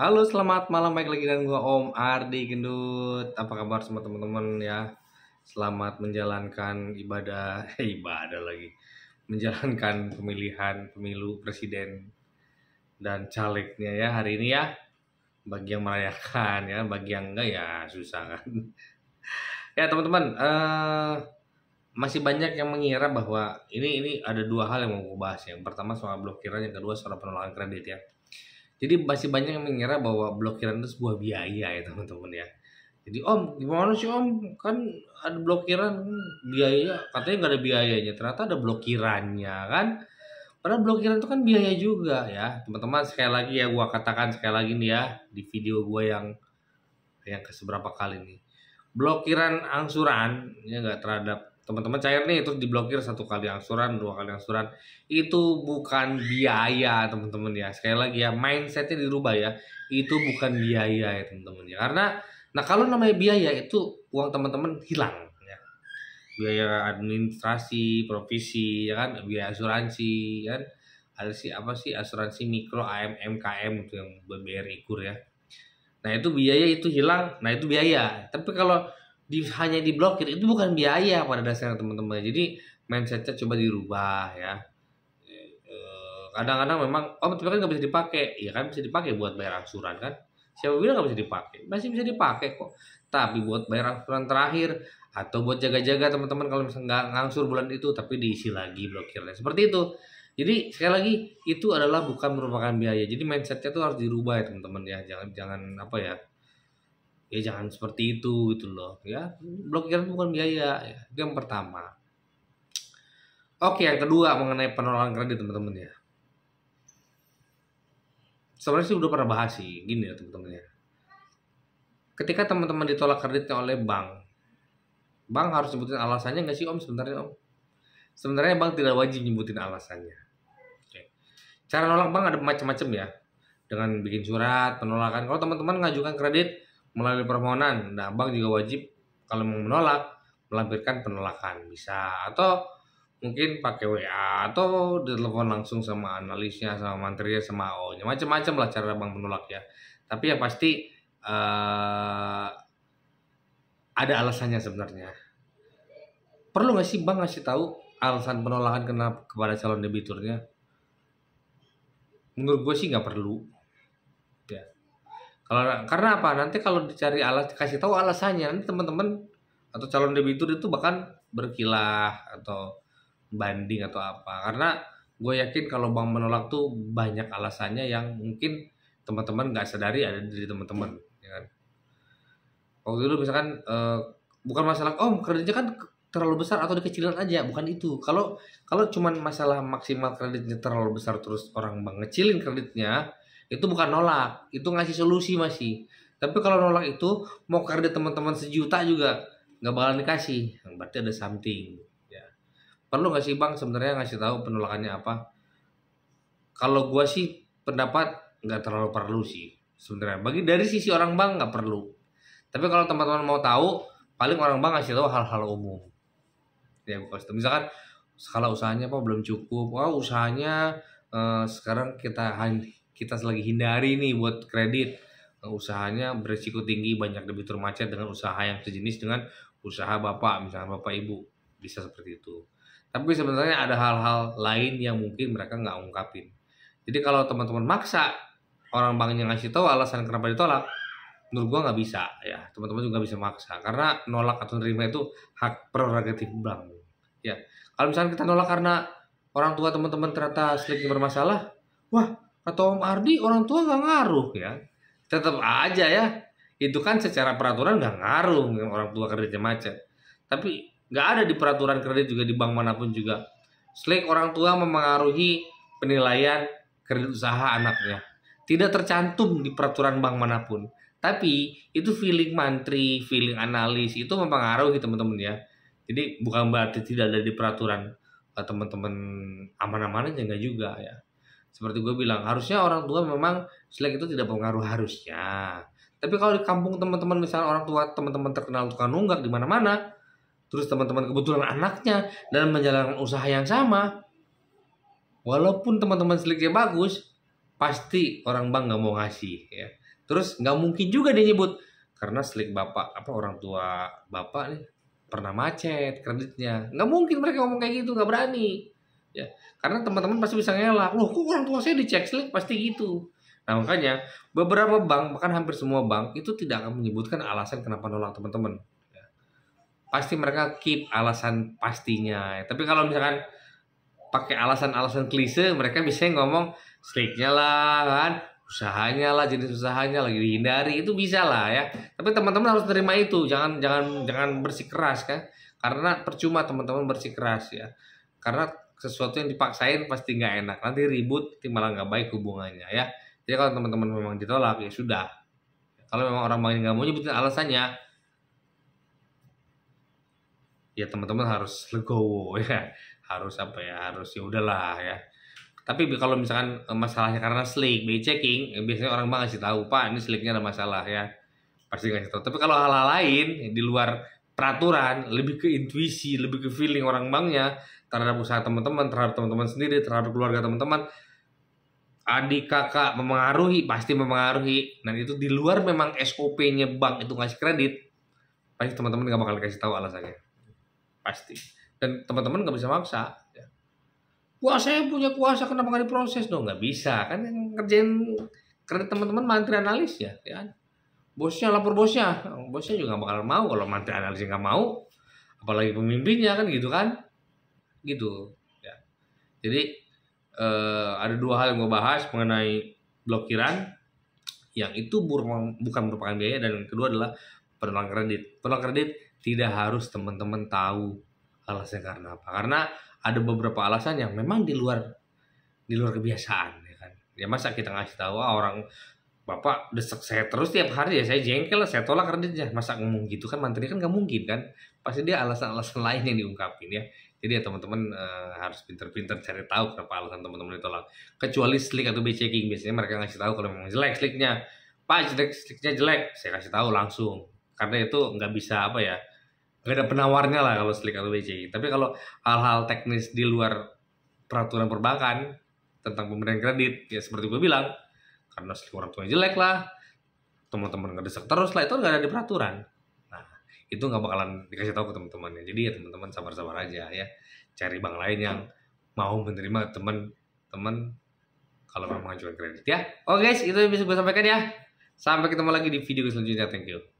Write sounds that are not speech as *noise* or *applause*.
Halo, selamat malam baik lagi dengan gua Om Ardi Gendut. Apa kabar semua teman-teman ya? Selamat menjalankan ibadah, *laughs* eh, ibadah lagi. Menjalankan pemilihan pemilu presiden dan calegnya ya hari ini ya. Bagi yang merayakan ya, bagi yang enggak ya susah kan. *laughs* ya teman-teman, uh, masih banyak yang mengira bahwa ini ini ada dua hal yang mau gue bahas. Yang pertama soal blokiran, yang kedua soal penolakan kredit ya jadi masih banyak yang mengira bahwa blokiran itu sebuah biaya ya teman-teman ya. Jadi om gimana sih om kan ada blokiran biaya katanya nggak ada biayanya ternyata ada blokirannya kan. Karena blokiran itu kan biaya juga ya teman-teman sekali lagi ya gua katakan sekali lagi nih ya di video gua yang yang ke seberapa kali nih blokiran angsuran ya nggak terhadap teman-teman cair nih terus diblokir satu kali angsuran dua kali angsuran itu bukan biaya teman-teman ya sekali lagi ya mindsetnya dirubah ya itu bukan biaya ya teman-teman ya karena nah kalau namanya biaya itu uang teman-teman hilang ya biaya administrasi provisi ya kan biaya asuransi ya kan ada sih apa sih asuransi mikro AMM KM itu yang BBRI kur ya nah itu biaya itu hilang nah itu biaya tapi kalau di, hanya diblokir itu bukan biaya pada dasarnya teman-teman jadi mindsetnya coba dirubah ya eh, kadang-kadang memang oh tapi kan nggak bisa dipakai ya kan bisa dipakai buat bayar angsuran kan siapa bilang nggak bisa dipakai masih bisa dipakai kok tapi buat bayar angsuran terakhir atau buat jaga-jaga teman-teman kalau misalnya nggak ngangsur bulan itu tapi diisi lagi blokirnya seperti itu jadi sekali lagi itu adalah bukan merupakan biaya jadi mindsetnya tuh harus dirubah ya teman-teman ya jangan jangan apa ya ya jangan seperti itu gitu loh ya blokir bukan biaya ya. itu yang pertama oke yang kedua mengenai penolakan kredit teman-teman ya sebenarnya sih udah pernah bahas sih gini ya teman-teman ya ketika teman-teman ditolak kreditnya oleh bank bank harus sebutin alasannya nggak sih om sebenarnya om sebenarnya bank tidak wajib nyebutin alasannya Oke. cara nolak bank ada macam-macam ya dengan bikin surat penolakan kalau teman-teman ngajukan kredit melalui permohonan. Nah, bank juga wajib kalau mau menolak melampirkan penolakan bisa atau mungkin pakai WA atau telepon langsung sama analisnya sama menterinya sama O-nya macam-macam lah cara bank menolak ya tapi ya pasti uh, ada alasannya sebenarnya perlu nggak sih bank ngasih tahu alasan penolakan kenapa kepada calon debiturnya menurut gue sih nggak perlu kalau karena apa? Nanti kalau dicari alas kasih tahu alasannya, nanti teman-teman atau calon debitur itu bahkan berkilah atau banding atau apa. Karena gue yakin kalau bank menolak tuh banyak alasannya yang mungkin teman-teman nggak sadari ada di teman-teman, ya kan? Waktu dulu misalkan eh, bukan masalah om oh, kreditnya kan terlalu besar atau dikecilin aja bukan itu kalau kalau cuman masalah maksimal kreditnya terlalu besar terus orang mengecilin kreditnya itu bukan nolak itu ngasih solusi masih tapi kalau nolak itu mau kerja teman-teman sejuta juga nggak bakalan dikasih berarti ada something ya perlu nggak sih bang sebenarnya ngasih tahu penolakannya apa kalau gua sih pendapat nggak terlalu perlu sih sebenarnya bagi dari sisi orang bang nggak perlu tapi kalau teman-teman mau tahu paling orang bang ngasih tahu hal-hal umum ya gue kasih misalkan skala usahanya apa belum cukup wah oh, usahanya eh, sekarang kita kita lagi hindari nih buat kredit nah, usahanya berisiko tinggi banyak debitur macet dengan usaha yang sejenis dengan usaha bapak misalnya bapak ibu bisa seperti itu tapi sebenarnya ada hal-hal lain yang mungkin mereka nggak ungkapin jadi kalau teman-teman maksa orang banknya ngasih tahu alasan kenapa ditolak menurut gua nggak bisa ya teman-teman juga bisa maksa karena nolak atau nerima itu hak prerogatif bank ya kalau misalnya kita nolak karena orang tua teman-teman ternyata sedikit bermasalah wah atau Om Ardi orang tua nggak ngaruh ya tetap aja ya itu kan secara peraturan nggak ngaruh orang tua kerja macet tapi nggak ada di peraturan kredit juga di bank manapun juga selain orang tua memengaruhi penilaian kredit usaha anaknya tidak tercantum di peraturan bank manapun tapi itu feeling mantri feeling analis itu mempengaruhi teman-teman ya jadi bukan berarti tidak ada di peraturan teman-teman aman-aman aja nggak juga ya seperti gue bilang harusnya orang tua memang selek itu tidak pengaruh harusnya tapi kalau di kampung teman-teman misalnya orang tua teman-teman terkenal tukang nunggak di mana-mana terus teman-teman kebetulan anaknya dan menjalankan usaha yang sama walaupun teman-teman seleknya bagus pasti orang bank nggak mau ngasih ya terus nggak mungkin juga dia nyebut karena selek bapak apa orang tua bapak nih pernah macet kreditnya nggak mungkin mereka ngomong kayak gitu nggak berani ya karena teman-teman pasti bisa ngelak loh kok orang tua saya dicek slik pasti gitu nah makanya beberapa bank bahkan hampir semua bank itu tidak akan menyebutkan alasan kenapa nolak teman-teman ya. pasti mereka keep alasan pastinya tapi kalau misalkan pakai alasan-alasan klise mereka bisa ngomong sliknya lah kan usahanya lah jenis usahanya lagi dihindari itu bisa lah ya tapi teman-teman harus terima itu jangan jangan jangan bersikeras kan karena percuma teman-teman bersikeras ya karena sesuatu yang dipaksain pasti nggak enak nanti ribut nanti malah nggak baik hubungannya ya jadi kalau teman-teman memang ditolak ya sudah kalau memang orang lain nggak mau nyebutin alasannya ya teman-teman harus *laughs* legowo ya harus apa ya harus ya udahlah ya tapi kalau misalkan eh, masalahnya karena slick by checking ya biasanya orang mah sih tahu pak ini slicknya ada masalah ya pasti nggak tahu tapi kalau hal-hal lain di luar peraturan, lebih ke intuisi, lebih ke feeling orang banknya terhadap usaha teman-teman, terhadap teman-teman sendiri, terhadap keluarga teman-teman. Adik kakak mempengaruhi, pasti mempengaruhi. Dan itu di luar memang SOP-nya bank itu ngasih kredit, pasti teman-teman nggak bakal kasih tahu alasannya. Pasti. Dan teman-teman nggak bisa maksa. Ya. Wah saya punya kuasa kenapa nggak diproses dong? Nggak bisa kan yang kerjain kredit teman-teman mantri analis ya, ya bosnya lapor bosnya bosnya juga bakal mau kalau mantan analisnya nggak mau apalagi pemimpinnya kan gitu kan gitu ya jadi eh, ada dua hal yang gue bahas mengenai blokiran yang itu bukan merupakan biaya dan yang kedua adalah penolakan kredit penolakan kredit tidak harus teman-teman tahu alasnya karena apa karena ada beberapa alasan yang memang di luar di luar kebiasaan ya kan ya masa kita ngasih tahu ah, orang Bapak desak saya terus tiap hari ya saya jengkel lah, saya tolak kreditnya. Masa ngomong gitu kan menteri kan nggak mungkin kan? Pasti dia alasan-alasan *laughs* lain yang diungkapin ya. Jadi ya teman-teman e, harus pinter-pinter cari tahu kenapa alasan teman-teman ditolak. Kecuali slick atau checking biasanya mereka ngasih tahu kalau memang jelek slicknya. Pak jelek slicknya jelek, saya kasih tahu langsung. Karena itu nggak bisa apa ya, nggak ada penawarnya lah kalau slick atau checking. Tapi kalau hal-hal teknis di luar peraturan perbankan tentang pemberian kredit, ya seperti gue bilang, karena selingkuh orang tuanya jelek lah teman-teman desak terus lah itu nggak ada di peraturan nah itu nggak bakalan dikasih tahu ke teman temannya jadi ya teman-teman sabar-sabar aja ya cari bank lain yang mau menerima teman-teman kalau memang mengajukan kredit ya oke guys itu yang bisa gue sampaikan ya sampai ketemu lagi di video selanjutnya thank you